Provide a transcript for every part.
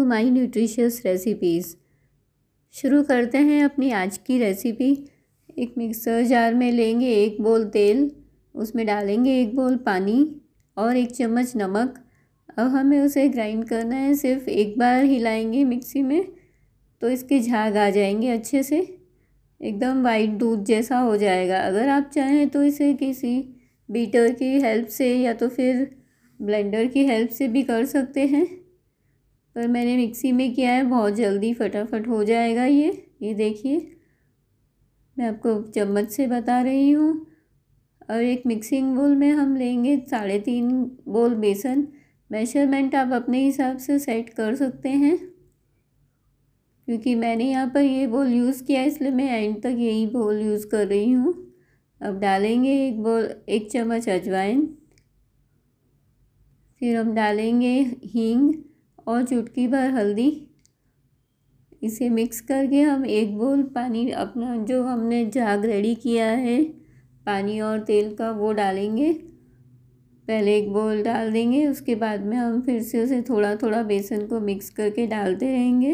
to my nutritious recipes शुरू करते हैं अपनी आज की रेसिपी एक मिक्सर जार में लेंगे एक बोल तेल उसमें डालेंगे एक बोल पानी और एक चम्मच नमक अब हमें उसे ग्राइंड करना है सिर्फ एक बार हिलाएंगे मिक्सी में तो इसके झाग आ जाएंगे अच्छे से एकदम वाइट दूध जैसा हो जाएगा अगर आप चाहें तो इसे किसी बीटर की हेल्प से या तो फिर ब्लेंडर की हेल्प से भी कर सकते हैं पर मैंने मिक्सी में किया है बहुत जल्दी फटाफट हो जाएगा ये ये देखिए मैं आपको चम्मच से बता रही हूँ और एक मिक्सिंग बोल में हम लेंगे साढ़े तीन बोल बेसन मेजरमेंट आप अपने हिसाब से सेट कर सकते हैं क्योंकि मैंने यहाँ पर ये बोल यूज़ किया इसलिए मैं एंड तक यही बोल यूज़ कर रही हूँ अब डालेंगे एक बोल एक चम्मच अजवाइन फिर हम डालेंगे हींग और चुटकी भर हल्दी इसे मिक्स करके हम एक बोल पानी अपना जो हमने झाग रेडी किया है पानी और तेल का वो डालेंगे पहले एक बोल डाल देंगे उसके बाद में हम फिर से उसे थोड़ा थोड़ा बेसन को मिक्स करके डालते रहेंगे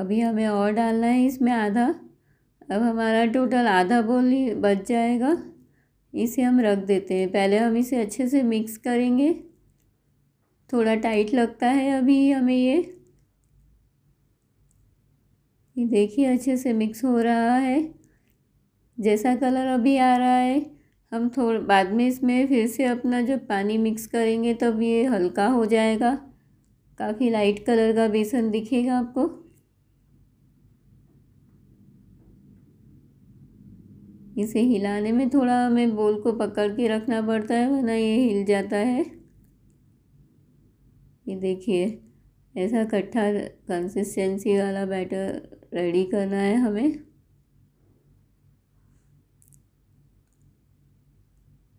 अभी हमें और डालना है इसमें आधा अब हमारा टोटल आधा बोल बच जाएगा इसे हम रख देते हैं पहले हम इसे अच्छे से मिक्स करेंगे थोड़ा टाइट लगता है अभी हमें ये ये देखिए अच्छे से मिक्स हो रहा है जैसा कलर अभी आ रहा है हम थोड़ा बाद में इसमें फिर से अपना जब पानी मिक्स करेंगे तब ये हल्का हो जाएगा काफ़ी लाइट कलर का बेसन दिखेगा आपको इसे हिलाने में थोड़ा हमें बोल को पकड़ के रखना पड़ता है वरना ये हिल जाता है ये देखिए ऐसा इकट्ठा कंसिस्टेंसी वाला बैटर रेडी करना है हमें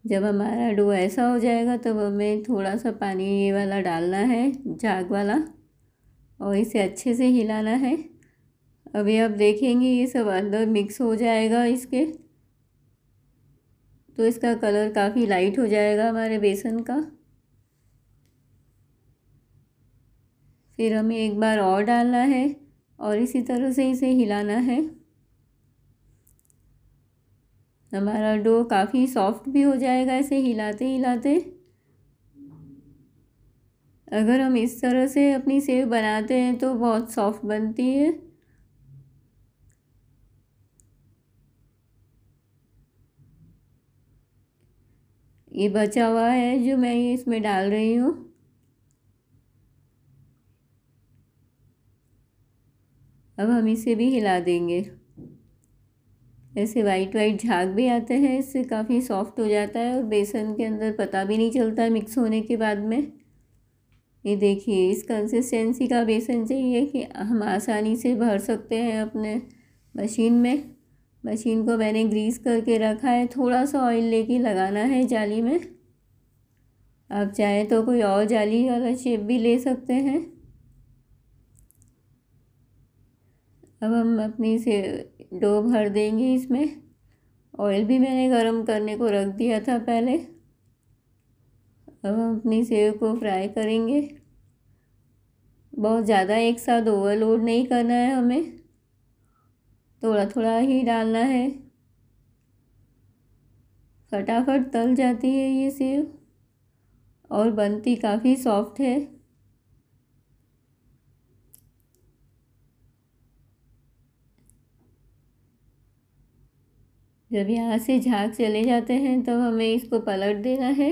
जब हमारा डो ऐसा हो जाएगा तब तो हमें थोड़ा सा पानी ये वाला डालना है झाग वाला और इसे अच्छे से हिलाना है अभी आप देखेंगे ये सब अंदर मिक्स हो जाएगा इसके तो इसका कलर काफ़ी लाइट हो जाएगा हमारे बेसन का फिर हमें एक बार और डालना है और इसी तरह से इसे हिलाना है हमारा डो काफ़ी सॉफ्ट भी हो जाएगा इसे हिलाते हिलाते अगर हम इस तरह से अपनी सेव बनाते हैं तो बहुत सॉफ्ट बनती है ये बचा हुआ है जो मैं ये इसमें डाल रही हूँ अब हम इसे भी हिला देंगे ऐसे वाइट वाइट झाग भी आते हैं इससे काफ़ी सॉफ्ट हो जाता है और बेसन के अंदर पता भी नहीं चलता है मिक्स होने के बाद में ये देखिए इस कंसिस्टेंसी का बेसन चाहिए कि हम आसानी से भर सकते हैं अपने मशीन में मशीन को मैंने ग्रीस करके रखा है थोड़ा सा ऑयल लेके लगाना है जाली में आप चाहें तो कोई और जाली वाला शेप भी ले सकते हैं अब हम अपनी से डो भर देंगे इसमें ऑयल भी मैंने गरम करने को रख दिया था पहले अब हम अपनी सेव को फ्राई करेंगे बहुत ज़्यादा एक साथ ओवरलोड नहीं करना है हमें थोड़ा थोड़ा ही डालना है फटाफट तल जाती है ये सेव और बनती काफ़ी सॉफ्ट है जब यहाँ से झाग चले जाते हैं तब तो हमें इसको पलट देना है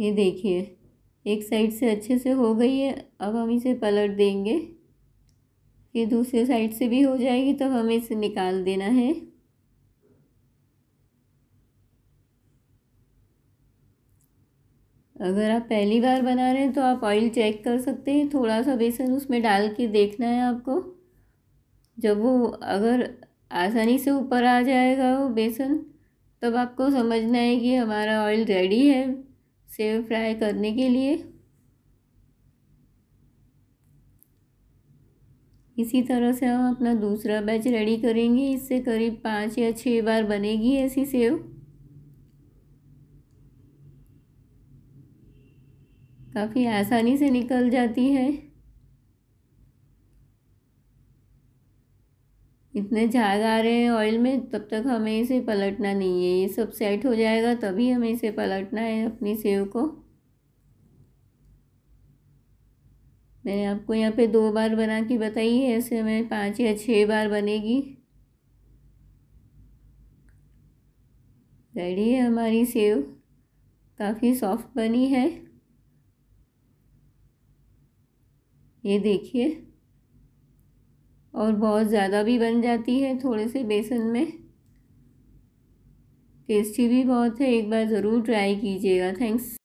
ये देखिए एक साइड से अच्छे से हो गई है अब हम इसे पलट देंगे ये दूसरे साइड से भी हो जाएगी तो हमें इसे निकाल देना है अगर आप पहली बार बना रहे हैं तो आप ऑयल चेक कर सकते हैं थोड़ा सा बेसन उसमें डाल के देखना है आपको जब वो अगर आसानी से ऊपर आ जाएगा वो बेसन तब आपको समझना है कि हमारा ऑयल रेडी है सेव फ्राई करने के लिए इसी तरह से हम अपना दूसरा बैच रेडी करेंगे इससे करीब पाँच या छः बार बनेगी ऐसी सेव काफ़ी आसानी से निकल जाती है इतने झाग आ रहे हैं ऑयल में तब तक हमें इसे पलटना नहीं है ये सब सेट हो जाएगा तभी हमें इसे पलटना है अपनी सेव को मैंने आपको यहाँ पे दो बार बना के बताई है ऐसे हमें पाँच या छः बार बनेगी रेडी है हमारी सेव काफ़ी सॉफ्ट बनी है ये देखिए और बहुत ज़्यादा भी बन जाती है थोड़े से बेसन में टेस्टी भी बहुत है एक बार ज़रूर ट्राई कीजिएगा थैंक्स